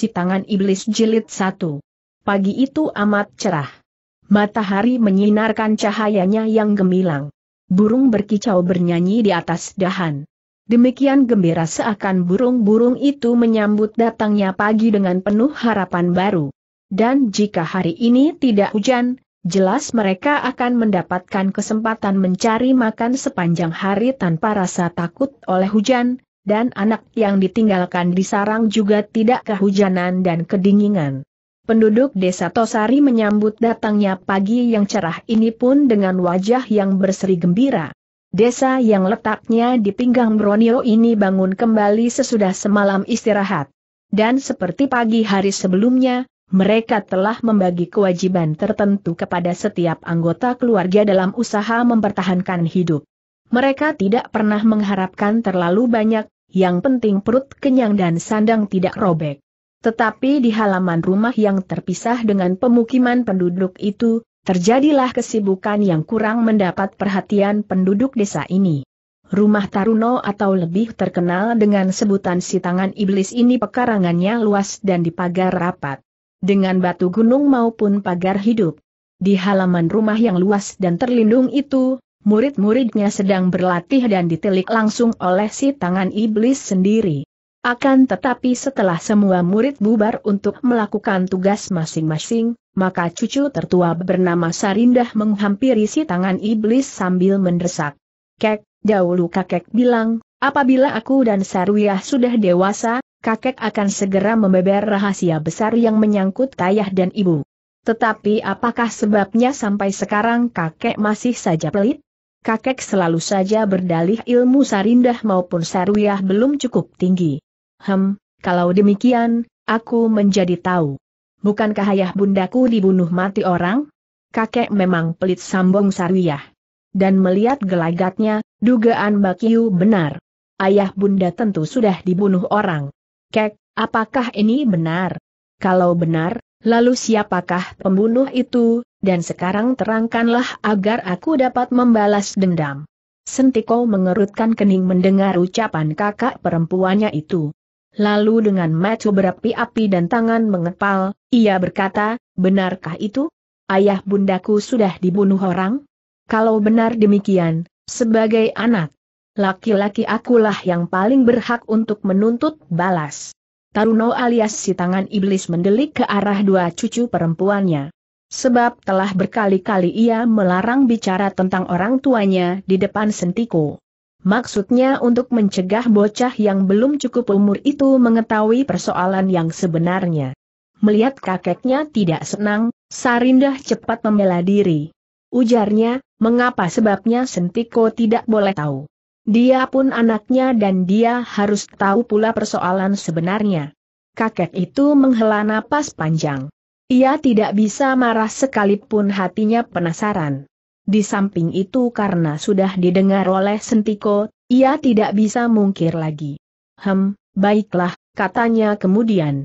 Si Tangan Iblis Jilid satu. Pagi itu amat cerah. Matahari menyinarkan cahayanya yang gemilang. Burung berkicau bernyanyi di atas dahan. Demikian gembira seakan burung-burung itu menyambut datangnya pagi dengan penuh harapan baru. Dan jika hari ini tidak hujan, jelas mereka akan mendapatkan kesempatan mencari makan sepanjang hari tanpa rasa takut oleh hujan, dan anak yang ditinggalkan di sarang juga tidak kehujanan dan kedinginan. Penduduk desa Tosari menyambut datangnya pagi yang cerah ini pun dengan wajah yang berseri gembira. Desa yang letaknya di pinggang Bronio ini bangun kembali sesudah semalam istirahat. Dan seperti pagi hari sebelumnya, mereka telah membagi kewajiban tertentu kepada setiap anggota keluarga dalam usaha mempertahankan hidup. Mereka tidak pernah mengharapkan terlalu banyak, yang penting perut kenyang dan sandang tidak robek. Tetapi di halaman rumah yang terpisah dengan pemukiman penduduk itu, terjadilah kesibukan yang kurang mendapat perhatian penduduk desa ini. Rumah Taruno atau lebih terkenal dengan sebutan si tangan iblis ini pekarangannya luas dan dipagar rapat. Dengan batu gunung maupun pagar hidup. Di halaman rumah yang luas dan terlindung itu, murid-muridnya sedang berlatih dan ditelik langsung oleh si tangan iblis sendiri. Akan tetapi setelah semua murid bubar untuk melakukan tugas masing-masing, maka cucu tertua bernama Sarindah menghampiri si tangan iblis sambil mendesak. Kek, dahulu kakek bilang, apabila aku dan Sarwiyah sudah dewasa, kakek akan segera membeber rahasia besar yang menyangkut ayah dan ibu. Tetapi apakah sebabnya sampai sekarang kakek masih saja pelit? kakek selalu saja berdalih ilmu sarindah maupun sarwiah belum cukup tinggi. Hem, kalau demikian, aku menjadi tahu. Bukankah ayah bundaku dibunuh mati orang? Kakek memang pelit sambung sarwiah. Dan melihat gelagatnya, dugaan Bakiu benar. Ayah bunda tentu sudah dibunuh orang. Kek, apakah ini benar? Kalau benar, Lalu siapakah pembunuh itu, dan sekarang terangkanlah agar aku dapat membalas dendam. Sentiko mengerutkan kening mendengar ucapan kakak perempuannya itu. Lalu dengan mata berapi-api dan tangan mengepal, ia berkata, benarkah itu? Ayah bundaku sudah dibunuh orang? Kalau benar demikian, sebagai anak, laki-laki akulah yang paling berhak untuk menuntut balas. Taruno alias si tangan iblis mendelik ke arah dua cucu perempuannya. Sebab telah berkali-kali ia melarang bicara tentang orang tuanya di depan sentiku. Maksudnya untuk mencegah bocah yang belum cukup umur itu mengetahui persoalan yang sebenarnya. Melihat kakeknya tidak senang, Sarindah cepat membela diri. Ujarnya, mengapa sebabnya sentiko tidak boleh tahu. Dia pun anaknya dan dia harus tahu pula persoalan sebenarnya. Kakek itu menghela napas panjang. Ia tidak bisa marah sekalipun hatinya penasaran. Di samping itu karena sudah didengar oleh Sentiko, ia tidak bisa mungkir lagi. Hem, baiklah, katanya kemudian.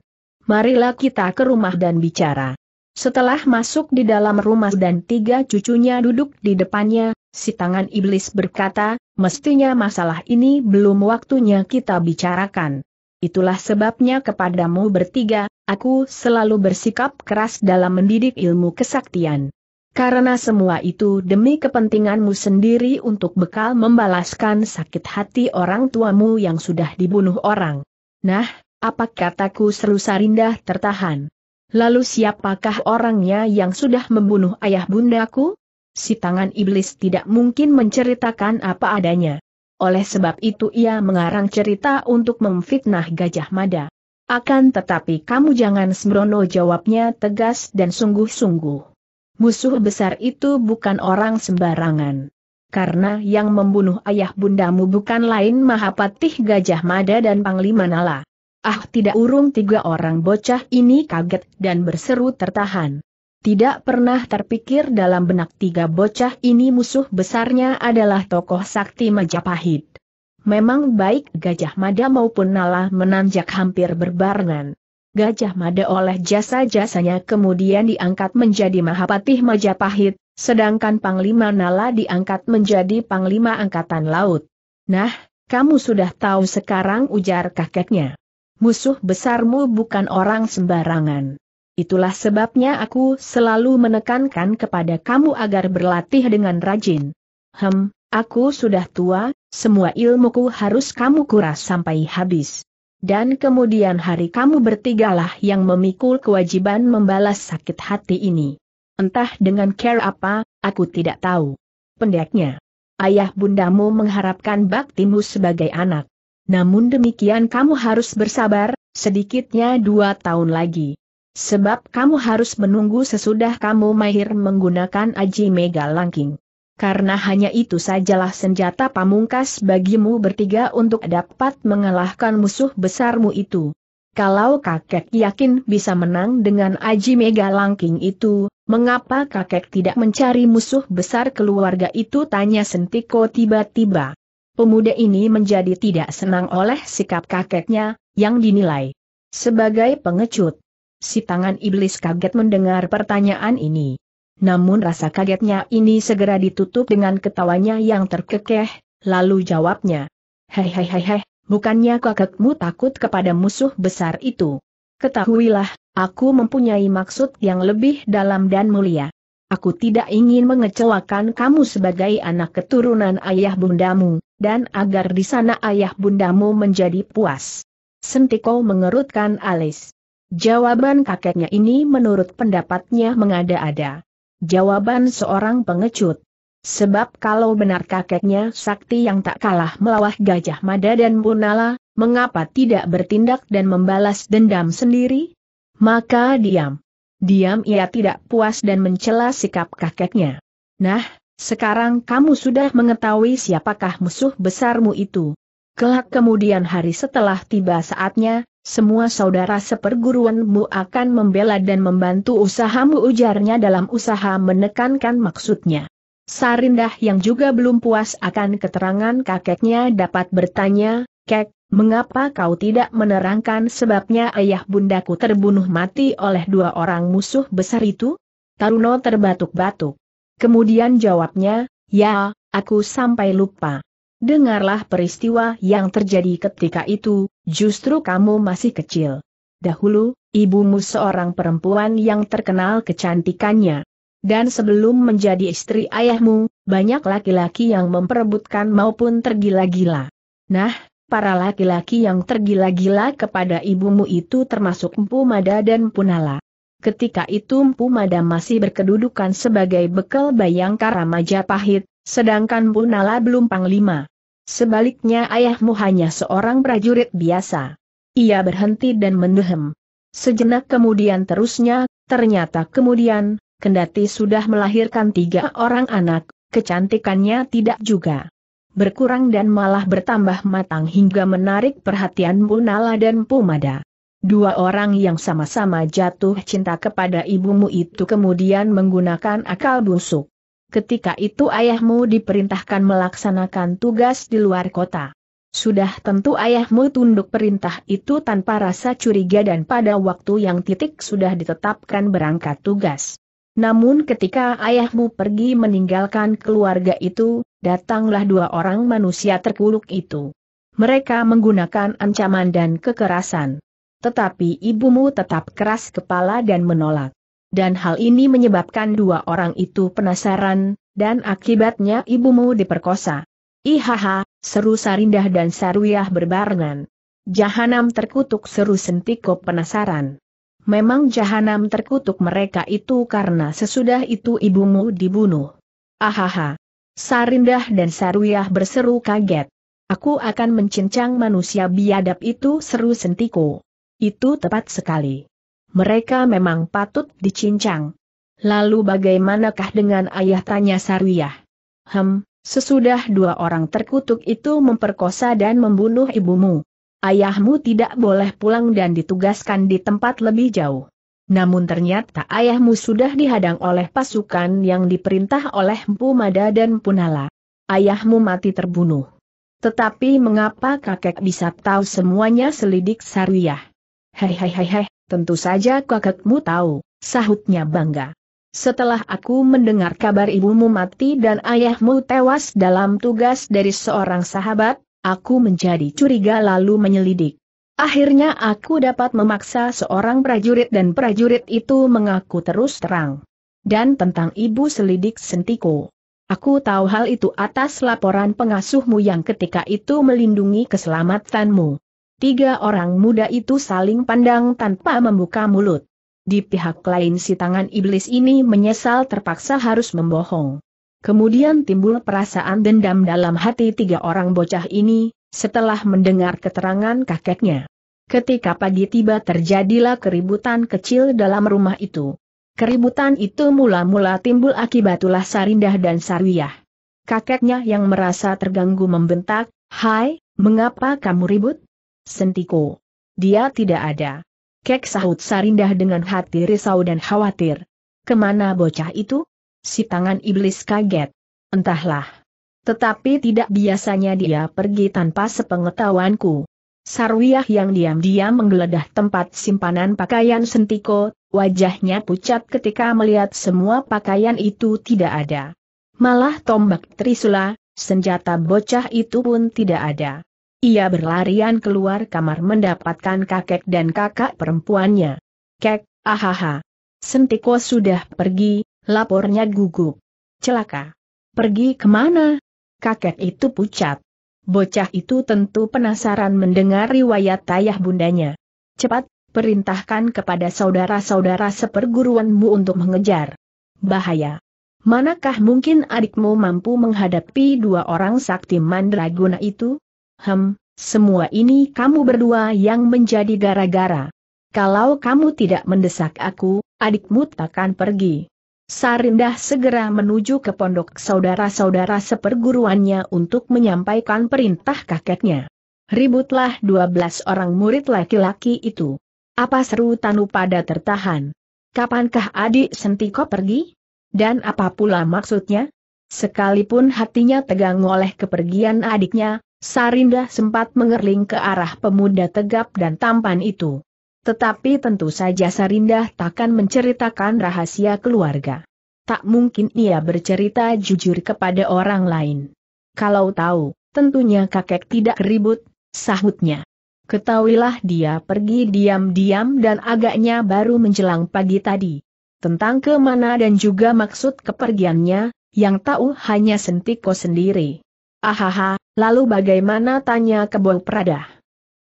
Marilah kita ke rumah dan bicara. Setelah masuk di dalam rumah dan tiga cucunya duduk di depannya, si tangan iblis berkata, Mestinya masalah ini belum waktunya kita bicarakan. Itulah sebabnya kepadamu bertiga, aku selalu bersikap keras dalam mendidik ilmu kesaktian. Karena semua itu demi kepentinganmu sendiri untuk bekal membalaskan sakit hati orang tuamu yang sudah dibunuh orang. Nah, apa kataku seru Sarindah tertahan. Lalu siapakah orangnya yang sudah membunuh ayah bundaku? si tangan iblis tidak mungkin menceritakan apa adanya. Oleh sebab itu ia mengarang cerita untuk memfitnah Gajah Mada. Akan tetapi kamu jangan sembrono jawabnya tegas dan sungguh-sungguh. Musuh besar itu bukan orang sembarangan. Karena yang membunuh ayah bundamu bukan lain Mahapatih Gajah Mada dan Panglima Nala. Ah tidak urung tiga orang bocah ini kaget dan berseru tertahan. Tidak pernah terpikir dalam benak tiga bocah ini musuh besarnya adalah tokoh sakti Majapahit. Memang baik Gajah Mada maupun Nala menanjak hampir berbarengan. Gajah Mada oleh jasa-jasanya kemudian diangkat menjadi Mahapatih Majapahit, sedangkan Panglima Nala diangkat menjadi Panglima Angkatan Laut. Nah, kamu sudah tahu sekarang ujar kakeknya. Musuh besarmu bukan orang sembarangan. Itulah sebabnya aku selalu menekankan kepada kamu agar berlatih dengan rajin. Hem, aku sudah tua, semua ilmuku harus kamu kuras sampai habis. Dan kemudian hari kamu bertigalah yang memikul kewajiban membalas sakit hati ini. Entah dengan care apa, aku tidak tahu. Pendeknya, ayah bundamu mengharapkan baktimu sebagai anak. Namun demikian kamu harus bersabar, sedikitnya dua tahun lagi. Sebab kamu harus menunggu sesudah kamu mahir menggunakan Aji Mega Langking. Karena hanya itu sajalah senjata pamungkas bagimu bertiga untuk dapat mengalahkan musuh besarmu itu. Kalau kakek yakin bisa menang dengan Aji Mega Langking itu, mengapa kakek tidak mencari musuh besar keluarga itu tanya Sentiko tiba-tiba. Pemuda ini menjadi tidak senang oleh sikap kakeknya, yang dinilai sebagai pengecut si tangan iblis kaget mendengar pertanyaan ini. Namun rasa kagetnya ini segera ditutup dengan ketawanya yang terkekeh, lalu jawabnya. Hei hei hei hei, bukannya kakekmu takut kepada musuh besar itu. Ketahuilah, aku mempunyai maksud yang lebih dalam dan mulia. Aku tidak ingin mengecewakan kamu sebagai anak keturunan ayah bundamu, dan agar di sana ayah bundamu menjadi puas. Sentiko mengerutkan alis. Jawaban kakeknya ini menurut pendapatnya mengada-ada. Jawaban seorang pengecut. Sebab kalau benar kakeknya sakti yang tak kalah melawah Gajah Mada dan Punala, mengapa tidak bertindak dan membalas dendam sendiri? Maka diam. Diam ia tidak puas dan mencela sikap kakeknya. Nah, sekarang kamu sudah mengetahui siapakah musuh besarmu itu. Kelak kemudian hari setelah tiba saatnya, semua saudara seperguruanmu akan membela dan membantu usahamu ujarnya dalam usaha menekankan maksudnya. Sarindah yang juga belum puas akan keterangan kakeknya dapat bertanya, Kek, mengapa kau tidak menerangkan sebabnya ayah bundaku terbunuh mati oleh dua orang musuh besar itu? Taruno terbatuk-batuk. Kemudian jawabnya, ya, aku sampai lupa. Dengarlah peristiwa yang terjadi ketika itu, justru kamu masih kecil. Dahulu, ibumu seorang perempuan yang terkenal kecantikannya. Dan sebelum menjadi istri ayahmu, banyak laki-laki yang memperebutkan maupun tergila-gila. Nah, para laki-laki yang tergila-gila kepada ibumu itu termasuk Empu Mada dan Punala. Ketika itu Mpu Madam masih berkedudukan sebagai bekal Bayangkara Majapahit, sedangkan Nala belum panglima. Sebaliknya ayahmu hanya seorang prajurit biasa. Ia berhenti dan mendehem. Sejenak kemudian terusnya, ternyata kemudian, kendati sudah melahirkan tiga orang anak, kecantikannya tidak juga berkurang dan malah bertambah matang hingga menarik perhatian Nala dan Pumada. Dua orang yang sama-sama jatuh cinta kepada ibumu itu kemudian menggunakan akal busuk. Ketika itu ayahmu diperintahkan melaksanakan tugas di luar kota. Sudah tentu ayahmu tunduk perintah itu tanpa rasa curiga dan pada waktu yang titik sudah ditetapkan berangkat tugas. Namun ketika ayahmu pergi meninggalkan keluarga itu, datanglah dua orang manusia terkuluk itu. Mereka menggunakan ancaman dan kekerasan tetapi ibumu tetap keras kepala dan menolak. Dan hal ini menyebabkan dua orang itu penasaran, dan akibatnya ibumu diperkosa. Ihaha, seru Sarindah dan Saruyah berbarengan. Jahanam terkutuk seru Sentiko penasaran. Memang jahanam terkutuk mereka itu karena sesudah itu ibumu dibunuh. Ahaha. Sarindah dan Saruyah berseru kaget. Aku akan mencincang manusia biadab itu seru Sentiko. Itu tepat sekali. Mereka memang patut dicincang. Lalu bagaimanakah dengan ayah tanya Sarwiyah? Hem, sesudah dua orang terkutuk itu memperkosa dan membunuh ibumu. Ayahmu tidak boleh pulang dan ditugaskan di tempat lebih jauh. Namun ternyata ayahmu sudah dihadang oleh pasukan yang diperintah oleh Mpu Mada dan Punala. Ayahmu mati terbunuh. Tetapi mengapa kakek bisa tahu semuanya selidik Sarwiyah? Hei hei hei hei, tentu saja kakekmu tahu, sahutnya bangga. Setelah aku mendengar kabar ibumu mati dan ayahmu tewas dalam tugas dari seorang sahabat, aku menjadi curiga lalu menyelidik. Akhirnya aku dapat memaksa seorang prajurit dan prajurit itu mengaku terus terang. Dan tentang ibu selidik sentiko. Aku tahu hal itu atas laporan pengasuhmu yang ketika itu melindungi keselamatanmu. Tiga orang muda itu saling pandang tanpa membuka mulut. Di pihak lain si tangan iblis ini menyesal terpaksa harus membohong. Kemudian timbul perasaan dendam dalam hati tiga orang bocah ini, setelah mendengar keterangan kakeknya. Ketika pagi tiba terjadilah keributan kecil dalam rumah itu. Keributan itu mula-mula timbul akibat ulah Sarindah dan Sarwiyah. Kakeknya yang merasa terganggu membentak, Hai, mengapa kamu ribut? Sentiko, Dia tidak ada. Kek sahut Sarindah dengan hati risau dan khawatir. Kemana bocah itu? Si tangan iblis kaget. Entahlah. Tetapi tidak biasanya dia pergi tanpa sepengetahuanku. Sarwiah yang diam-diam menggeledah tempat simpanan pakaian Sentiko, wajahnya pucat ketika melihat semua pakaian itu tidak ada. Malah tombak Trisula, senjata bocah itu pun tidak ada. Ia berlarian keluar kamar mendapatkan kakek dan kakak perempuannya. Kek, ahaha. Sentiko sudah pergi, lapornya gugup. Celaka. Pergi kemana? Kakek itu pucat. Bocah itu tentu penasaran mendengar riwayat ayah bundanya. Cepat, perintahkan kepada saudara-saudara seperguruanmu untuk mengejar. Bahaya. Manakah mungkin adikmu mampu menghadapi dua orang sakti mandraguna itu? Hem, semua ini kamu berdua yang menjadi gara-gara. Kalau kamu tidak mendesak aku, adikmu takkan pergi. Sarindah segera menuju ke pondok saudara-saudara seperguruannya untuk menyampaikan perintah kakeknya. Ributlah dua belas orang murid laki-laki itu. Apa seru Tanu pada tertahan? Kapankah adik Sentiko pergi? Dan apa pula maksudnya? Sekalipun hatinya tegang oleh kepergian adiknya, Sarinda sempat mengerling ke arah pemuda tegap dan tampan itu. Tetapi tentu saja Sarinda takkan menceritakan rahasia keluarga. Tak mungkin ia bercerita jujur kepada orang lain. Kalau tahu, tentunya kakek tidak ribut, sahutnya. Ketahuilah dia pergi diam-diam dan agaknya baru menjelang pagi tadi. Tentang kemana dan juga maksud kepergiannya, yang tahu hanya Sentiko sendiri. Ahaha, Lalu bagaimana tanya kebol peradah?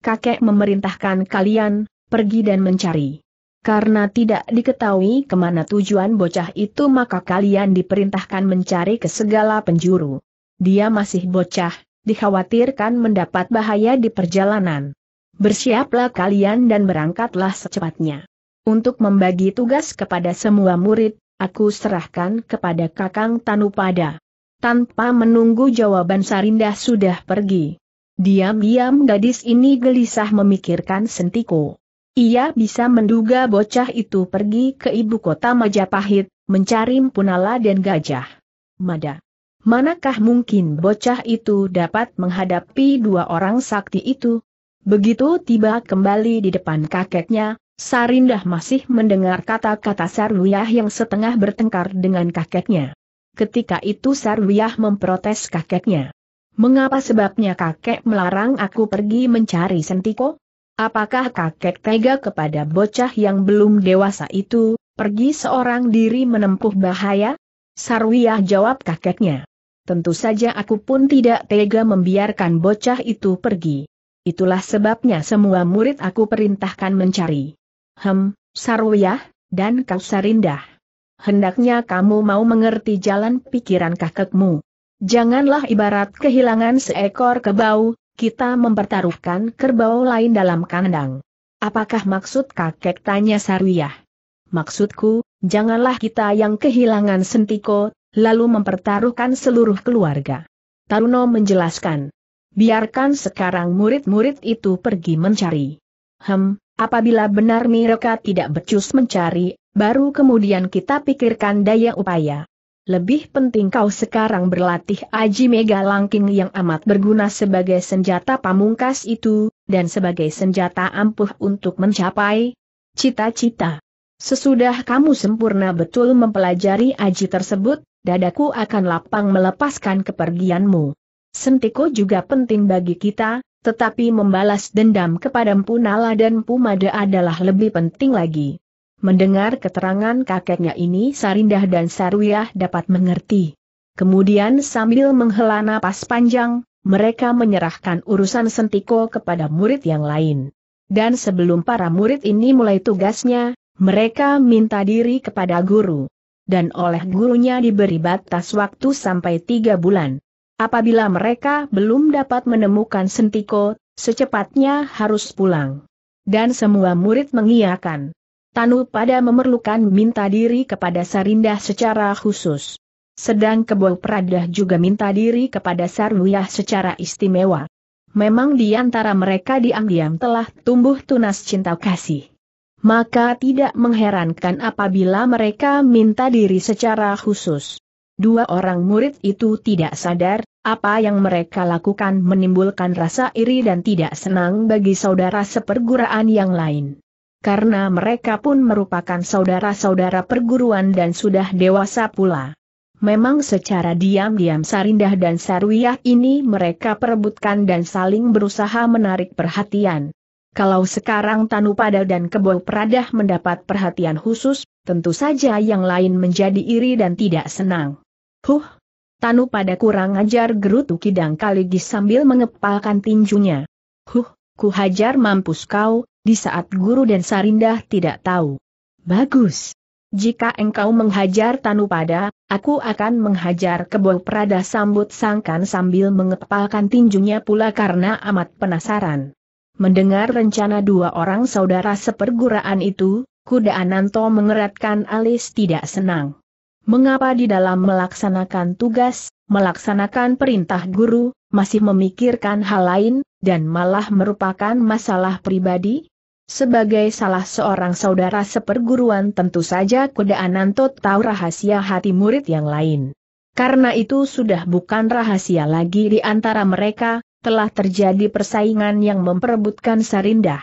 Kakek memerintahkan kalian, pergi dan mencari. Karena tidak diketahui kemana tujuan bocah itu maka kalian diperintahkan mencari ke segala penjuru. Dia masih bocah, dikhawatirkan mendapat bahaya di perjalanan. Bersiaplah kalian dan berangkatlah secepatnya. Untuk membagi tugas kepada semua murid, aku serahkan kepada Kakang Tanupada. Tanpa menunggu jawaban Sarinda sudah pergi. Diam-diam gadis ini gelisah memikirkan sentiko. Ia bisa menduga bocah itu pergi ke ibu kota Majapahit, mencari Mpunala dan Gajah. Mada. Manakah mungkin bocah itu dapat menghadapi dua orang sakti itu? Begitu tiba kembali di depan kakeknya, Sarindah masih mendengar kata-kata Sarwiyah yang setengah bertengkar dengan kakeknya ketika itu Sarwiyah memprotes kakeknya. Mengapa sebabnya kakek melarang aku pergi mencari Sentiko? Apakah kakek tega kepada bocah yang belum dewasa itu, pergi seorang diri menempuh bahaya? Sarwiyah jawab kakeknya. Tentu saja aku pun tidak tega membiarkan bocah itu pergi. Itulah sebabnya semua murid aku perintahkan mencari. Hem, Sarwiyah, dan kau hendaknya kamu mau mengerti jalan pikiran kakekmu. Janganlah ibarat kehilangan seekor kebau, kita mempertaruhkan kerbau lain dalam kandang. Apakah maksud kakek tanya Sarwiyah? Maksudku, janganlah kita yang kehilangan sentiko, lalu mempertaruhkan seluruh keluarga. Taruno menjelaskan. Biarkan sekarang murid-murid itu pergi mencari. Hem, Apabila benar mereka tidak becus mencari, baru kemudian kita pikirkan daya upaya. Lebih penting kau sekarang berlatih Aji Mega Langking yang amat berguna sebagai senjata pamungkas itu, dan sebagai senjata ampuh untuk mencapai cita-cita. Sesudah kamu sempurna betul mempelajari Aji tersebut, dadaku akan lapang melepaskan kepergianmu. Sentiko juga penting bagi kita, tetapi membalas dendam kepada Mpu Nala dan Mpu Mada adalah lebih penting lagi. Mendengar keterangan kakeknya ini Sarindah dan Sarwiyah dapat mengerti. Kemudian sambil menghela napas panjang, mereka menyerahkan urusan Sentiko kepada murid yang lain. Dan sebelum para murid ini mulai tugasnya, mereka minta diri kepada guru. Dan oleh gurunya diberi batas waktu sampai tiga bulan. Apabila mereka belum dapat menemukan Sentiko, secepatnya harus pulang. Dan semua murid mengiyakan. Tanu pada memerlukan minta diri kepada Sarindah secara khusus. Sedang Kebo Pradah juga minta diri kepada Sarwiyah secara istimewa. Memang di antara mereka diam-diam telah tumbuh tunas cinta kasih. Maka tidak mengherankan apabila mereka minta diri secara khusus. Dua orang murid itu tidak sadar, apa yang mereka lakukan menimbulkan rasa iri dan tidak senang bagi saudara seperguruan yang lain. Karena mereka pun merupakan saudara-saudara perguruan dan sudah dewasa pula. Memang secara diam-diam Sarindah dan Sarwiyah ini mereka perebutkan dan saling berusaha menarik perhatian. Kalau sekarang Tanu Tanupada dan Kebo Pradah mendapat perhatian khusus, tentu saja yang lain menjadi iri dan tidak senang. Huh! Tanu pada kurang ajar gerutu kidang kaligis sambil mengepalkan tinjunya. Huh! Ku hajar mampus kau, di saat guru dan sarindah tidak tahu. Bagus! Jika engkau menghajar Tanu pada, aku akan menghajar kebo Prada sambut sangkan sambil mengepalkan tinjunya pula karena amat penasaran. Mendengar rencana dua orang saudara seperguraan itu, kuda Ananto mengeratkan alis tidak senang. Mengapa di dalam melaksanakan tugas, melaksanakan perintah guru, masih memikirkan hal lain, dan malah merupakan masalah pribadi? Sebagai salah seorang saudara seperguruan tentu saja kuda Ananto tahu rahasia hati murid yang lain. Karena itu sudah bukan rahasia lagi di antara mereka, telah terjadi persaingan yang memperebutkan Sarindah.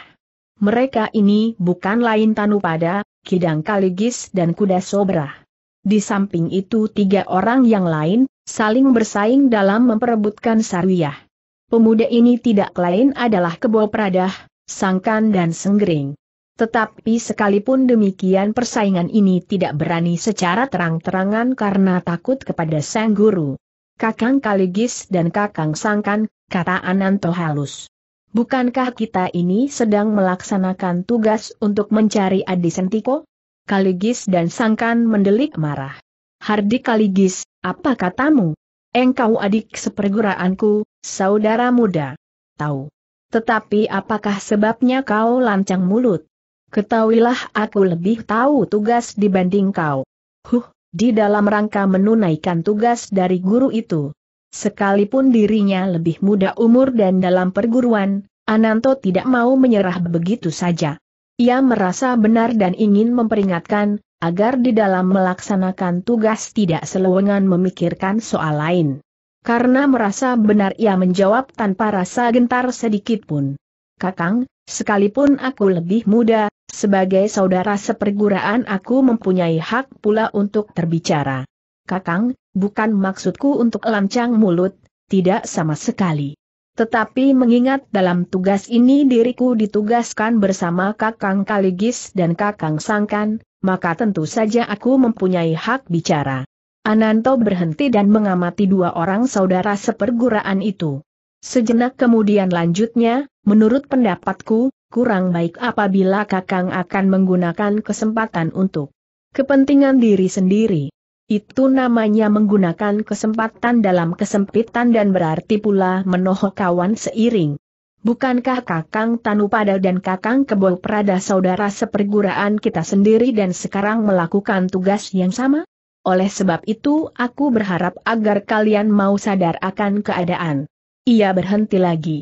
Mereka ini bukan lain Tanupada, Kidang Kaligis dan Kuda Sobrah. Di samping itu tiga orang yang lain, saling bersaing dalam memperebutkan sarwiyah. Pemuda ini tidak lain adalah Kebo Pradah, Sangkan dan Senggering. Tetapi sekalipun demikian persaingan ini tidak berani secara terang-terangan karena takut kepada sang guru. Kakang Kaligis dan Kakang Sangkan, kata Ananto halus. Bukankah kita ini sedang melaksanakan tugas untuk mencari Adi Sentiko? Kaligis dan Sangkan mendelik marah. Hardi Kaligis, apa katamu? Engkau adik seperguraanku, saudara muda. Tahu. Tetapi apakah sebabnya kau lancang mulut? Ketahuilah aku lebih tahu tugas dibanding kau. Huh, di dalam rangka menunaikan tugas dari guru itu. Sekalipun dirinya lebih muda umur dan dalam perguruan, Ananto tidak mau menyerah begitu saja. Ia merasa benar dan ingin memperingatkan, agar di dalam melaksanakan tugas tidak selewengan memikirkan soal lain. Karena merasa benar ia menjawab tanpa rasa gentar sedikit pun. Kakang, sekalipun aku lebih muda, sebagai saudara seperguraan aku mempunyai hak pula untuk terbicara. Kakang, bukan maksudku untuk lancang mulut, tidak sama sekali. Tetapi mengingat dalam tugas ini diriku ditugaskan bersama Kakang Kaligis dan Kakang Sangkan, maka tentu saja aku mempunyai hak bicara. Ananto berhenti dan mengamati dua orang saudara seperguraan itu. Sejenak kemudian lanjutnya, menurut pendapatku, kurang baik apabila Kakang akan menggunakan kesempatan untuk kepentingan diri sendiri. Itu namanya menggunakan kesempatan dalam kesempitan dan berarti pula menohok kawan seiring. Bukankah Kakang Tanu Tanupada dan Kakang Kebol Prada saudara seperguraan kita sendiri dan sekarang melakukan tugas yang sama? Oleh sebab itu aku berharap agar kalian mau sadar akan keadaan. Ia berhenti lagi.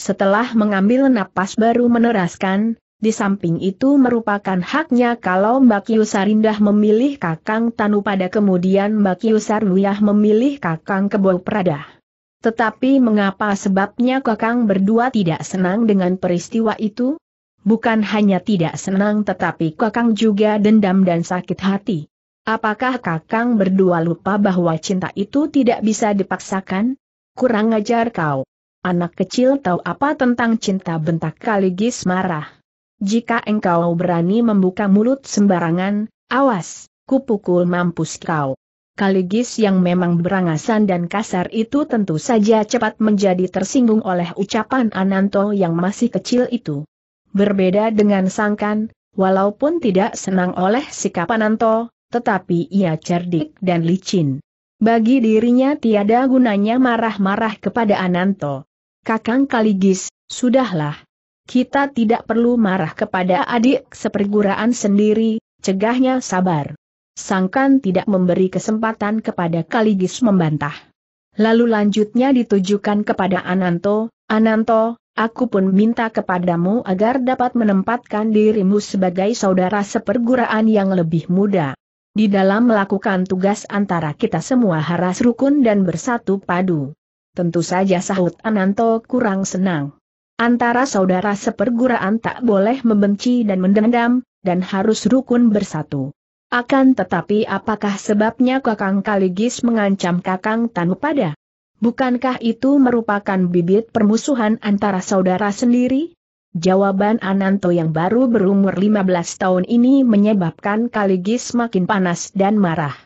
Setelah mengambil napas baru meneraskan, di samping itu merupakan haknya kalau Mbak Kiusarindah memilih Kakang Tanu pada kemudian Mbak Kiusarwiyah memilih Kakang Kebo Prada. Tetapi mengapa sebabnya Kakang berdua tidak senang dengan peristiwa itu? Bukan hanya tidak senang tetapi Kakang juga dendam dan sakit hati. Apakah Kakang berdua lupa bahwa cinta itu tidak bisa dipaksakan? Kurang ajar kau. Anak kecil tahu apa tentang cinta bentak Kaligis marah jika engkau berani membuka mulut sembarangan, awas, kupukul mampus kau. Kaligis yang memang berangasan dan kasar itu tentu saja cepat menjadi tersinggung oleh ucapan Ananto yang masih kecil itu. Berbeda dengan Sangkan, walaupun tidak senang oleh sikap Ananto, tetapi ia cerdik dan licin. Bagi dirinya tiada gunanya marah-marah kepada Ananto. Kakang Kaligis, sudahlah, kita tidak perlu marah kepada adik seperguraan sendiri, cegahnya sabar. Sangkan tidak memberi kesempatan kepada Kaligis membantah. Lalu lanjutnya ditujukan kepada Ananto, Ananto, aku pun minta kepadamu agar dapat menempatkan dirimu sebagai saudara seperguraan yang lebih muda. Di dalam melakukan tugas antara kita semua harus rukun dan bersatu padu. Tentu saja sahut Ananto kurang senang. Antara saudara seperguruan tak boleh membenci dan mendendam, dan harus rukun bersatu. Akan tetapi apakah sebabnya Kakang Kaligis mengancam Kakang Tanupada? Bukankah itu merupakan bibit permusuhan antara saudara sendiri? Jawaban Ananto yang baru berumur 15 tahun ini menyebabkan Kaligis makin panas dan marah.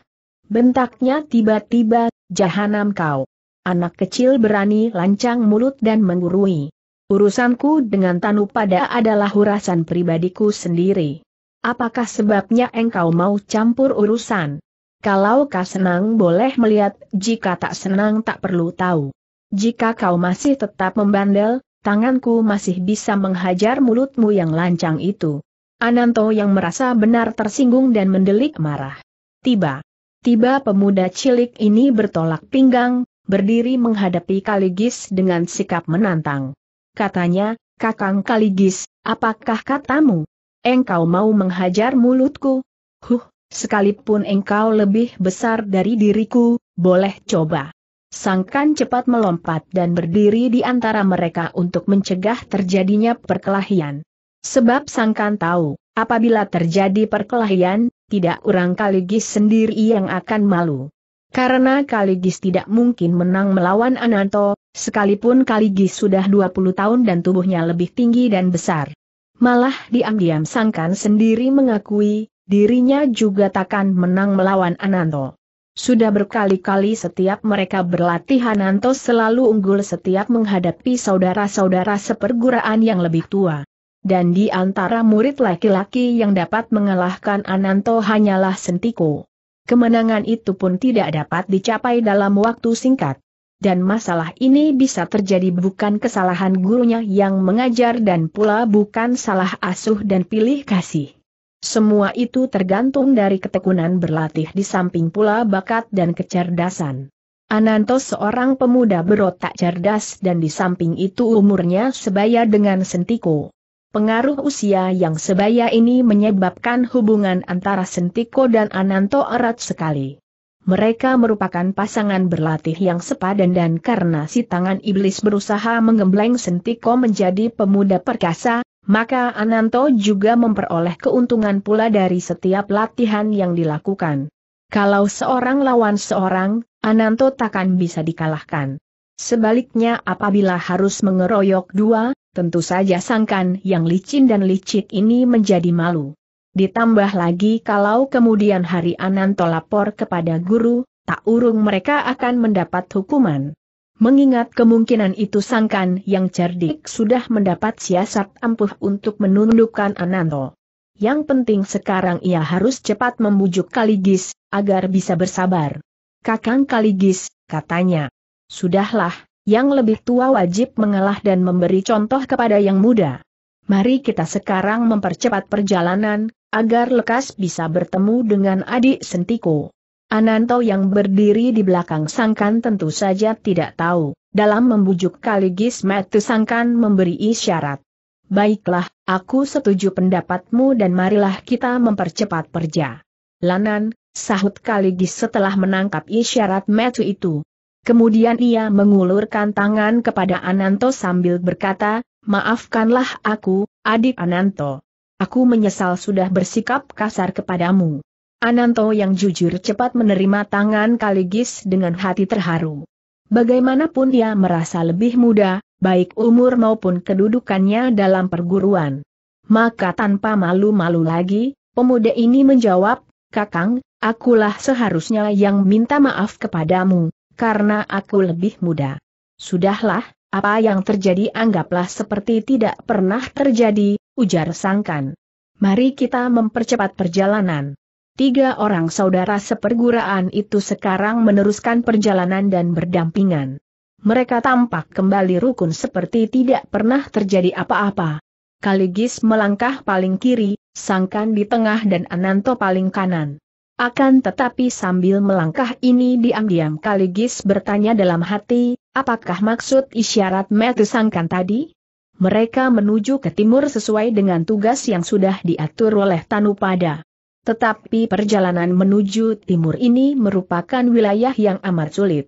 Bentaknya tiba-tiba, jahanam kau. Anak kecil berani lancang mulut dan menggurui. Urusanku dengan Tanu pada adalah urusan pribadiku sendiri. Apakah sebabnya engkau mau campur urusan? Kalau kau senang boleh melihat, jika tak senang tak perlu tahu. Jika kau masih tetap membandel, tanganku masih bisa menghajar mulutmu yang lancang itu. Ananto yang merasa benar tersinggung dan mendelik marah. Tiba. Tiba pemuda cilik ini bertolak pinggang, berdiri menghadapi Kaligis dengan sikap menantang katanya, Kakang Kaligis, apakah katamu? Engkau mau menghajar mulutku? Huh, sekalipun engkau lebih besar dari diriku, boleh coba. Sangkan cepat melompat dan berdiri di antara mereka untuk mencegah terjadinya perkelahian. Sebab Sangkan tahu, apabila terjadi perkelahian, tidak orang Kaligis sendiri yang akan malu. Karena Kaligis tidak mungkin menang melawan Ananto, sekalipun Kaligis sudah 20 tahun dan tubuhnya lebih tinggi dan besar. Malah diam-diam Sangkan sendiri mengakui, dirinya juga takkan menang melawan Ananto. Sudah berkali-kali setiap mereka berlatih Ananto selalu unggul setiap menghadapi saudara-saudara seperguraan yang lebih tua. Dan di antara murid laki-laki yang dapat mengalahkan Ananto hanyalah Sentiko kemenangan itu pun tidak dapat dicapai dalam waktu singkat. Dan masalah ini bisa terjadi bukan kesalahan gurunya yang mengajar dan pula bukan salah asuh dan pilih kasih. Semua itu tergantung dari ketekunan berlatih di samping pula bakat dan kecerdasan. Ananto seorang pemuda berotak cerdas dan di samping itu umurnya sebaya dengan Sentiko. Pengaruh usia yang sebaya ini menyebabkan hubungan antara Sentiko dan Ananto erat sekali. Mereka merupakan pasangan berlatih yang sepadan dan karena si tangan iblis berusaha menggembleng Sentiko menjadi pemuda perkasa, maka Ananto juga memperoleh keuntungan pula dari setiap latihan yang dilakukan. Kalau seorang lawan seorang, Ananto takkan bisa dikalahkan. Sebaliknya apabila harus mengeroyok dua, Tentu saja sangkan yang licin dan licik ini menjadi malu. Ditambah lagi kalau kemudian hari Ananto lapor kepada guru, tak urung mereka akan mendapat hukuman. Mengingat kemungkinan itu sangkan yang cerdik sudah mendapat siasat ampuh untuk menundukkan Ananto. Yang penting sekarang ia harus cepat membujuk Kaligis, agar bisa bersabar. Kakang Kaligis, katanya. Sudahlah, yang lebih tua wajib mengalah dan memberi contoh kepada yang muda. Mari kita sekarang mempercepat perjalanan, agar lekas bisa bertemu dengan adik sentiku. Ananto yang berdiri di belakang Sangkan tentu saja tidak tahu, dalam membujuk Kaligis Metu Sangkan memberi isyarat. Baiklah, aku setuju pendapatmu dan marilah kita mempercepat perja. Lanan, sahut Kaligis setelah menangkap isyarat Metu itu. Kemudian ia mengulurkan tangan kepada Ananto sambil berkata, Maafkanlah aku, adik Ananto. Aku menyesal sudah bersikap kasar kepadamu. Ananto yang jujur cepat menerima tangan Kaligis dengan hati terharu. Bagaimanapun ia merasa lebih muda, baik umur maupun kedudukannya dalam perguruan. Maka tanpa malu-malu lagi, pemuda ini menjawab, Kakang, akulah seharusnya yang minta maaf kepadamu, karena aku lebih muda. Sudahlah, apa yang terjadi anggaplah seperti tidak pernah terjadi, ujar Sangkan. Mari kita mempercepat perjalanan. Tiga orang saudara seperguraan itu sekarang meneruskan perjalanan dan berdampingan. Mereka tampak kembali rukun seperti tidak pernah terjadi apa-apa. Kaligis melangkah paling kiri, Sangkan di tengah dan Ananto paling kanan. Akan tetapi sambil melangkah ini diam-diam Kaligis bertanya dalam hati, apakah maksud isyarat Metusangkan tadi? Mereka menuju ke timur sesuai dengan tugas yang sudah diatur oleh Tanupada. Tetapi perjalanan menuju timur ini merupakan wilayah yang amat sulit.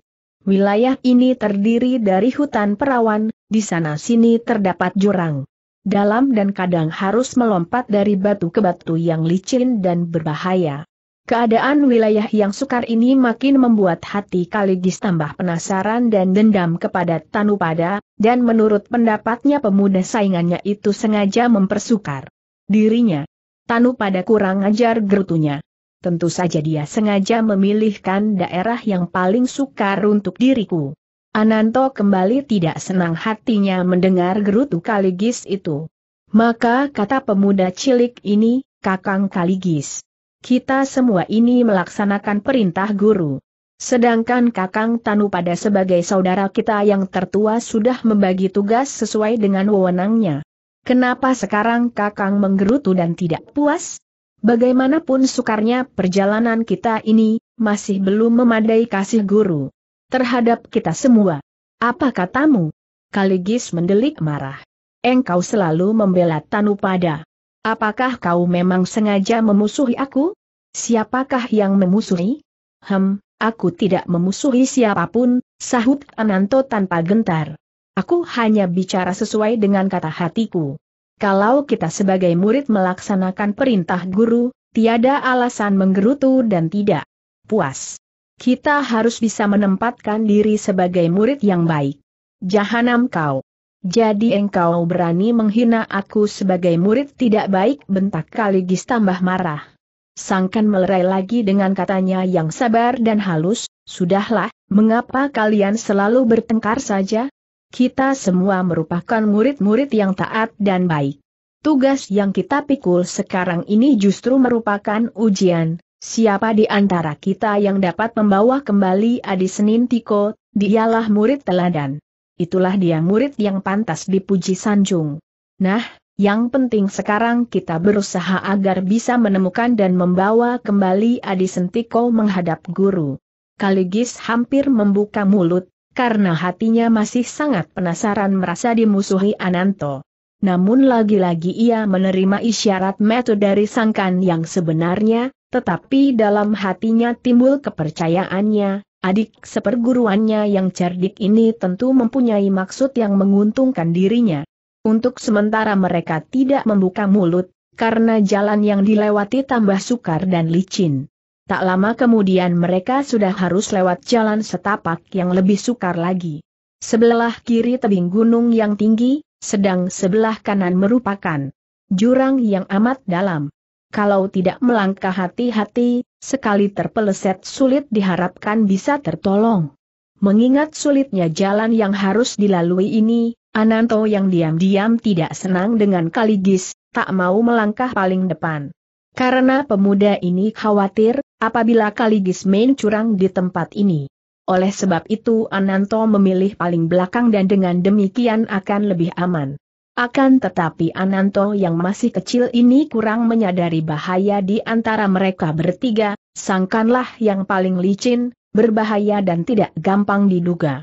Wilayah ini terdiri dari hutan perawan, di sana-sini terdapat jurang. Dalam dan kadang harus melompat dari batu ke batu yang licin dan berbahaya. Keadaan wilayah yang sukar ini makin membuat hati Kaligis tambah penasaran dan dendam kepada Tanupada, dan menurut pendapatnya pemuda saingannya itu sengaja mempersukar dirinya. Tanupada kurang ajar gerutunya. Tentu saja dia sengaja memilihkan daerah yang paling sukar untuk diriku. Ananto kembali tidak senang hatinya mendengar gerutu Kaligis itu. Maka kata pemuda cilik ini, Kakang Kaligis kita semua ini melaksanakan perintah guru. Sedangkan Kakang Tanu pada sebagai saudara kita yang tertua sudah membagi tugas sesuai dengan wewenangnya. Kenapa sekarang Kakang menggerutu dan tidak puas? Bagaimanapun sukarnya perjalanan kita ini, masih belum memadai kasih guru. Terhadap kita semua. Apa katamu? Kaligis mendelik marah. Engkau selalu membela Tanu pada. Apakah kau memang sengaja memusuhi aku? Siapakah yang memusuhi? Hem, aku tidak memusuhi siapapun, sahut Ananto tanpa gentar. Aku hanya bicara sesuai dengan kata hatiku. Kalau kita sebagai murid melaksanakan perintah guru, tiada alasan menggerutu dan tidak puas. Kita harus bisa menempatkan diri sebagai murid yang baik. Jahanam kau. Jadi engkau berani menghina aku sebagai murid tidak baik bentak Kaligis tambah marah. Sangkan melerai lagi dengan katanya yang sabar dan halus, sudahlah, mengapa kalian selalu bertengkar saja? Kita semua merupakan murid-murid yang taat dan baik. Tugas yang kita pikul sekarang ini justru merupakan ujian, Siapa di antara kita yang dapat membawa kembali Adi Senin Tiko, dialah murid teladan itulah dia murid yang pantas dipuji Sanjung. Nah, yang penting sekarang kita berusaha agar bisa menemukan dan membawa kembali Adi Sentiko menghadap guru. Kaligis hampir membuka mulut, karena hatinya masih sangat penasaran merasa dimusuhi Ananto. Namun lagi-lagi ia menerima isyarat metode dari sangkan yang sebenarnya, tetapi dalam hatinya timbul kepercayaannya, Adik seperguruannya yang cerdik ini tentu mempunyai maksud yang menguntungkan dirinya. Untuk sementara mereka tidak membuka mulut, karena jalan yang dilewati tambah sukar dan licin. Tak lama kemudian mereka sudah harus lewat jalan setapak yang lebih sukar lagi. Sebelah kiri tebing gunung yang tinggi, sedang sebelah kanan merupakan jurang yang amat dalam. Kalau tidak melangkah hati-hati, Sekali terpeleset sulit diharapkan bisa tertolong. Mengingat sulitnya jalan yang harus dilalui ini, Ananto yang diam-diam tidak senang dengan Kaligis, tak mau melangkah paling depan. Karena pemuda ini khawatir, apabila Kaligis main curang di tempat ini. Oleh sebab itu Ananto memilih paling belakang dan dengan demikian akan lebih aman. Akan tetapi Ananto yang masih kecil ini kurang menyadari bahaya di antara mereka bertiga, sangkanlah yang paling licin, berbahaya dan tidak gampang diduga.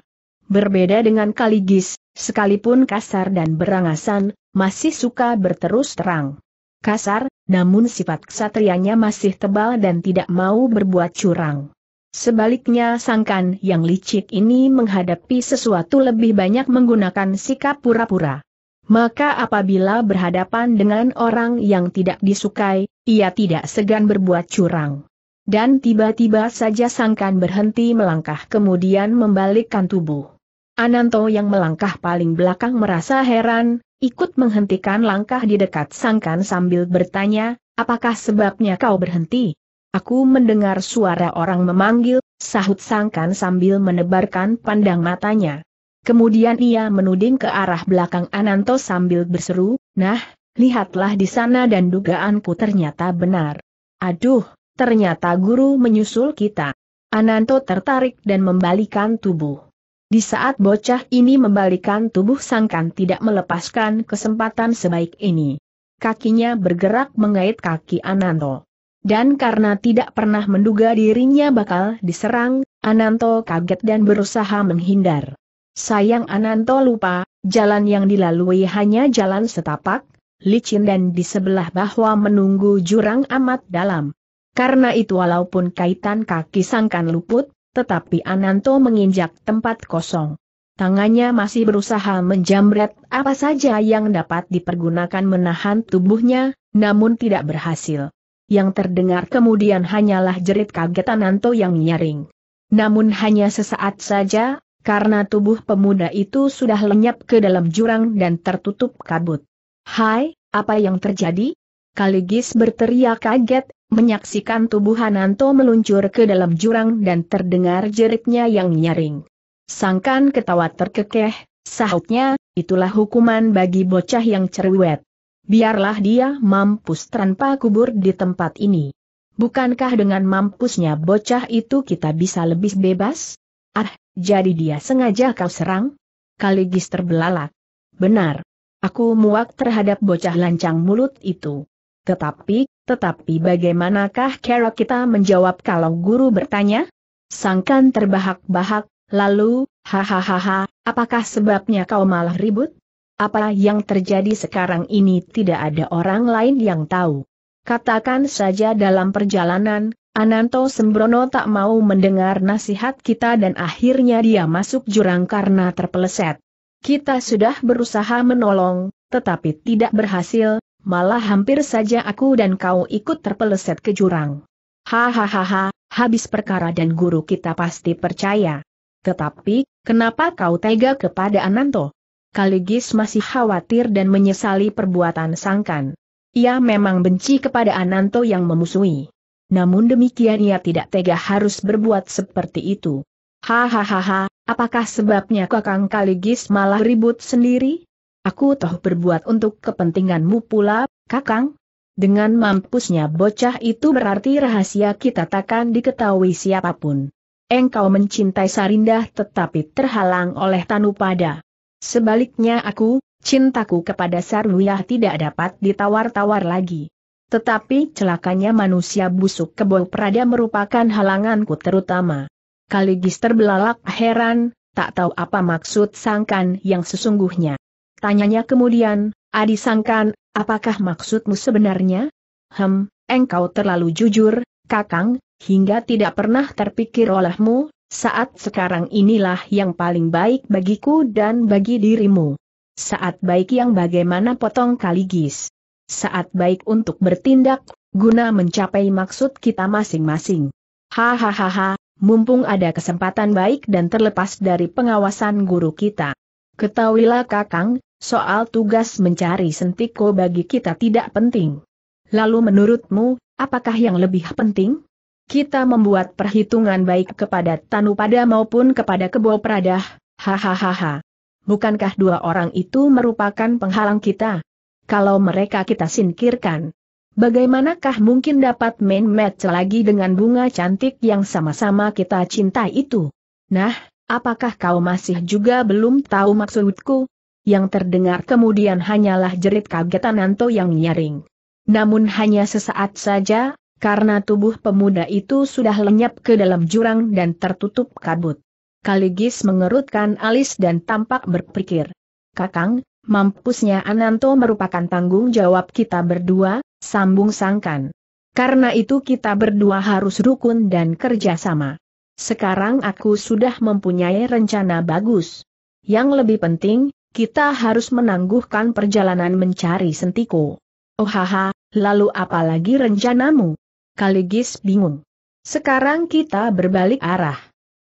Berbeda dengan Kaligis, sekalipun kasar dan berangasan, masih suka berterus terang. Kasar, namun sifat ksatrianya masih tebal dan tidak mau berbuat curang. Sebaliknya sangkan yang licik ini menghadapi sesuatu lebih banyak menggunakan sikap pura-pura. Maka apabila berhadapan dengan orang yang tidak disukai, ia tidak segan berbuat curang. Dan tiba-tiba saja sangkan berhenti melangkah kemudian membalikkan tubuh. Ananto yang melangkah paling belakang merasa heran, ikut menghentikan langkah di dekat sangkan sambil bertanya, apakah sebabnya kau berhenti? Aku mendengar suara orang memanggil, sahut sangkan sambil menebarkan pandang matanya. Kemudian ia menuding ke arah belakang Ananto sambil berseru, Nah, lihatlah di sana dan dugaanku ternyata benar. Aduh, ternyata guru menyusul kita. Ananto tertarik dan membalikan tubuh. Di saat bocah ini membalikan tubuh sangkan tidak melepaskan kesempatan sebaik ini. Kakinya bergerak mengait kaki Ananto. Dan karena tidak pernah menduga dirinya bakal diserang, Ananto kaget dan berusaha menghindar. Sayang Ananto lupa, jalan yang dilalui hanya jalan setapak, licin dan di sebelah bahwa menunggu jurang amat dalam. Karena itu walaupun kaitan kaki sangkan luput, tetapi Ananto menginjak tempat kosong. Tangannya masih berusaha menjamret apa saja yang dapat dipergunakan menahan tubuhnya, namun tidak berhasil. Yang terdengar kemudian hanyalah jerit kaget Ananto yang nyaring. Namun hanya sesaat saja, karena tubuh pemuda itu sudah lenyap ke dalam jurang dan tertutup kabut. Hai, apa yang terjadi? Kaligis berteriak kaget, menyaksikan tubuh Hananto meluncur ke dalam jurang dan terdengar jeritnya yang nyaring. Sangkan ketawa terkekeh, sahutnya, itulah hukuman bagi bocah yang cerewet. Biarlah dia mampus tanpa kubur di tempat ini. Bukankah dengan mampusnya bocah itu kita bisa lebih bebas? Ah, jadi dia sengaja kau serang? Kaligis terbelalak. Benar. Aku muak terhadap bocah lancang mulut itu. Tetapi, tetapi bagaimanakah cara kita menjawab kalau guru bertanya? Sangkan terbahak-bahak, lalu, hahaha, apakah sebabnya kau malah ribut? Apa yang terjadi sekarang ini tidak ada orang lain yang tahu. Katakan saja dalam perjalanan, Ananto Sembrono tak mau mendengar nasihat kita dan akhirnya dia masuk jurang karena terpeleset. Kita sudah berusaha menolong, tetapi tidak berhasil, malah hampir saja aku dan kau ikut terpeleset ke jurang. Hahaha, habis perkara dan guru kita pasti percaya. Tetapi, kenapa kau tega kepada Ananto? Kaligis masih khawatir dan menyesali perbuatan sangkan. Ia memang benci kepada Ananto yang memusuhi. Namun demikian ia tidak tega harus berbuat seperti itu. Hahaha, apakah sebabnya kakang Kaligis malah ribut sendiri? Aku toh berbuat untuk kepentinganmu pula, kakang. Dengan mampusnya bocah itu berarti rahasia kita takkan diketahui siapapun. Engkau mencintai Sarindah tetapi terhalang oleh Tanupada. Sebaliknya aku, cintaku kepada Sarwiyah tidak dapat ditawar-tawar lagi. Tetapi celakanya manusia busuk kebol perada merupakan halanganku terutama. Kaligis terbelalak heran, tak tahu apa maksud sangkan yang sesungguhnya. Tanyanya kemudian, Adi sangkan, apakah maksudmu sebenarnya? Hem, engkau terlalu jujur, kakang, hingga tidak pernah terpikir olehmu, saat sekarang inilah yang paling baik bagiku dan bagi dirimu. Saat baik yang bagaimana potong Kaligis saat baik untuk bertindak, guna mencapai maksud kita masing-masing. Hahaha, mumpung ada kesempatan baik dan terlepas dari pengawasan guru kita. Ketahuilah Kakang, soal tugas mencari sentiko bagi kita tidak penting. Lalu menurutmu, apakah yang lebih penting? Kita membuat perhitungan baik kepada Tanu Tanupada maupun kepada Kebo Pradah, hahaha. Bukankah dua orang itu merupakan penghalang kita? kalau mereka kita singkirkan. Bagaimanakah mungkin dapat main match lagi dengan bunga cantik yang sama-sama kita cinta itu? Nah, apakah kau masih juga belum tahu maksudku? Yang terdengar kemudian hanyalah jerit kagetan Nanto yang nyaring. Namun hanya sesaat saja, karena tubuh pemuda itu sudah lenyap ke dalam jurang dan tertutup kabut. Kaligis mengerutkan alis dan tampak berpikir. Kakang, mampusnya Ananto merupakan tanggung jawab kita berdua, sambung sangkan. Karena itu kita berdua harus rukun dan kerjasama. Sekarang aku sudah mempunyai rencana bagus. Yang lebih penting, kita harus menangguhkan perjalanan mencari sentiku. Oh, haha, lalu apalagi rencanamu? Kaligis bingung. Sekarang kita berbalik arah.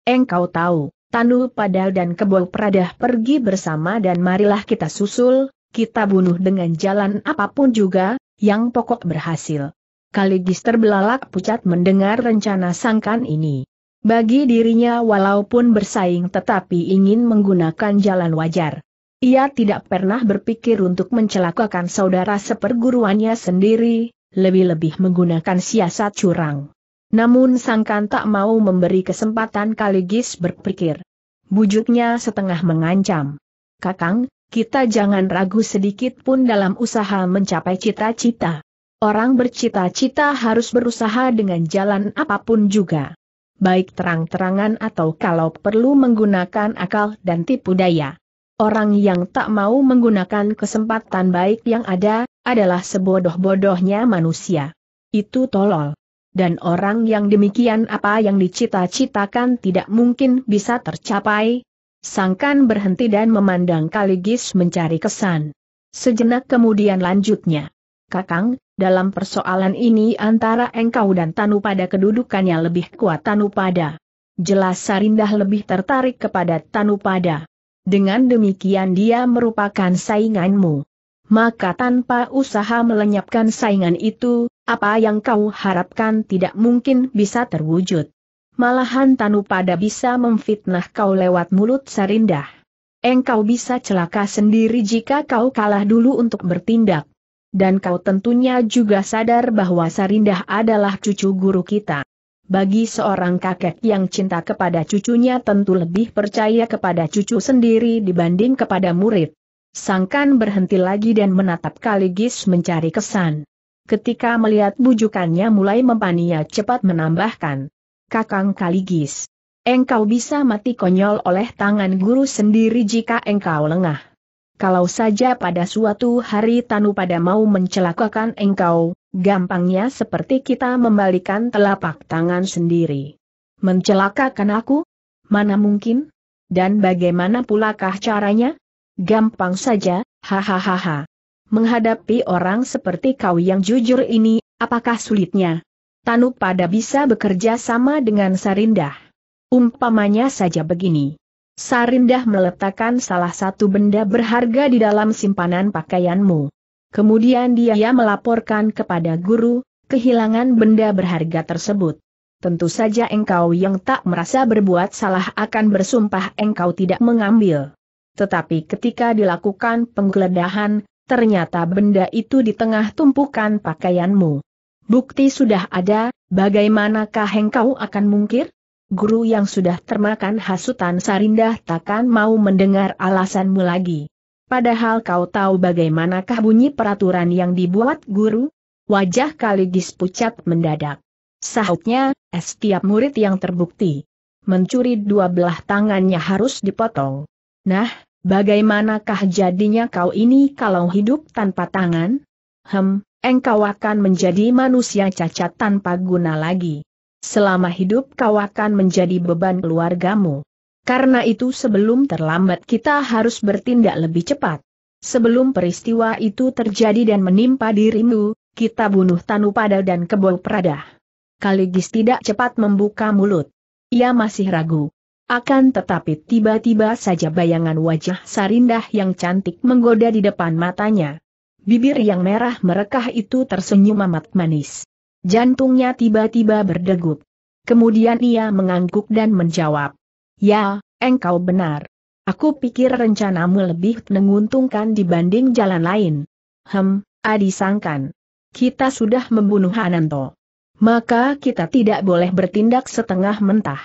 Engkau tahu, Tanu Padal dan Kebo Pradah pergi bersama dan marilah kita susul, kita bunuh dengan jalan apapun juga, yang pokok berhasil. Kaligis terbelalak pucat mendengar rencana sangkan ini. Bagi dirinya walaupun bersaing tetapi ingin menggunakan jalan wajar. Ia tidak pernah berpikir untuk mencelakakan saudara seperguruannya sendiri, lebih-lebih menggunakan siasat curang. Namun Sangkan tak mau memberi kesempatan Kaligis berpikir. Bujuknya setengah mengancam. Kakang, kita jangan ragu sedikit pun dalam usaha mencapai cita-cita. Orang bercita-cita harus berusaha dengan jalan apapun juga. Baik terang-terangan atau kalau perlu menggunakan akal dan tipu daya. Orang yang tak mau menggunakan kesempatan baik yang ada, adalah sebodoh-bodohnya manusia. Itu tolol dan orang yang demikian apa yang dicita-citakan tidak mungkin bisa tercapai. Sangkan berhenti dan memandang Kaligis mencari kesan. Sejenak kemudian lanjutnya. Kakang, dalam persoalan ini antara engkau dan Tanupada kedudukannya lebih kuat Tanupada. Jelas Sarindah lebih tertarik kepada Tanupada. Dengan demikian dia merupakan sainganmu. Maka tanpa usaha melenyapkan saingan itu, apa yang kau harapkan tidak mungkin bisa terwujud. Malahan Tanu pada bisa memfitnah kau lewat mulut Sarindah. Engkau bisa celaka sendiri jika kau kalah dulu untuk bertindak. Dan kau tentunya juga sadar bahwa Sarindah adalah cucu guru kita. Bagi seorang kakek yang cinta kepada cucunya tentu lebih percaya kepada cucu sendiri dibanding kepada murid. Sangkan berhenti lagi dan menatap Kaligis mencari kesan ketika melihat bujukannya mulai mempania cepat menambahkan. Kakang Kaligis. Engkau bisa mati konyol oleh tangan guru sendiri jika engkau lengah. Kalau saja pada suatu hari tanu pada mau mencelakakan engkau, gampangnya seperti kita membalikan telapak tangan sendiri. Mencelakakan aku? Mana mungkin? Dan bagaimana pulakah caranya? Gampang saja, hahaha. Menghadapi orang seperti kau yang jujur ini, apakah sulitnya? Tanu pada bisa bekerja sama dengan Sarindah. Umpamanya saja begini. Sarindah meletakkan salah satu benda berharga di dalam simpanan pakaianmu. Kemudian dia melaporkan kepada guru, kehilangan benda berharga tersebut. Tentu saja engkau yang tak merasa berbuat salah akan bersumpah engkau tidak mengambil. Tetapi ketika dilakukan penggeledahan, ternyata benda itu di tengah tumpukan pakaianmu. Bukti sudah ada, bagaimanakah engkau akan mungkir? Guru yang sudah termakan hasutan Sarindah takkan mau mendengar alasanmu lagi. Padahal kau tahu bagaimanakah bunyi peraturan yang dibuat guru? Wajah Kaligis pucat mendadak. Sahutnya, eh, setiap murid yang terbukti mencuri dua belah tangannya harus dipotong. Nah, bagaimanakah jadinya kau ini kalau hidup tanpa tangan? Hem, engkau akan menjadi manusia cacat tanpa guna lagi. Selama hidup kau akan menjadi beban keluargamu. Karena itu sebelum terlambat kita harus bertindak lebih cepat. Sebelum peristiwa itu terjadi dan menimpa dirimu, kita bunuh Tanu Pada dan Kebol Pradah. Kaligis tidak cepat membuka mulut. Ia masih ragu. Akan tetapi tiba-tiba saja bayangan wajah Sarindah yang cantik menggoda di depan matanya. Bibir yang merah merekah itu tersenyum amat manis. Jantungnya tiba-tiba berdegup. Kemudian ia mengangguk dan menjawab. Ya, engkau benar. Aku pikir rencanamu lebih menguntungkan dibanding jalan lain. Hem, Adi sangkan. Kita sudah membunuh Ananto. Maka kita tidak boleh bertindak setengah mentah.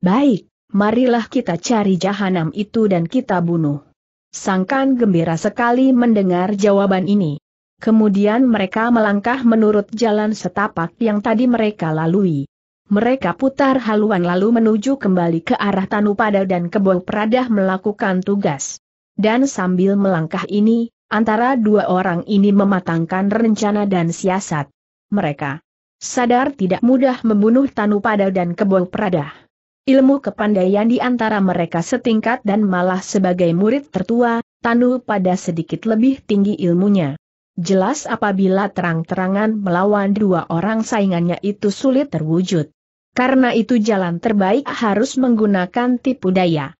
Baik marilah kita cari jahanam itu dan kita bunuh. Sangkan gembira sekali mendengar jawaban ini. Kemudian mereka melangkah menurut jalan setapak yang tadi mereka lalui. Mereka putar haluan lalu menuju kembali ke arah Tanupada dan Kebong Pradah melakukan tugas. Dan sambil melangkah ini, antara dua orang ini mematangkan rencana dan siasat. Mereka sadar tidak mudah membunuh Tanupada dan Kebong Pradah. Ilmu kepandaian di antara mereka setingkat dan malah sebagai murid tertua, Tanu pada sedikit lebih tinggi ilmunya. Jelas apabila terang-terangan melawan dua orang saingannya itu sulit terwujud. Karena itu jalan terbaik harus menggunakan tipu daya.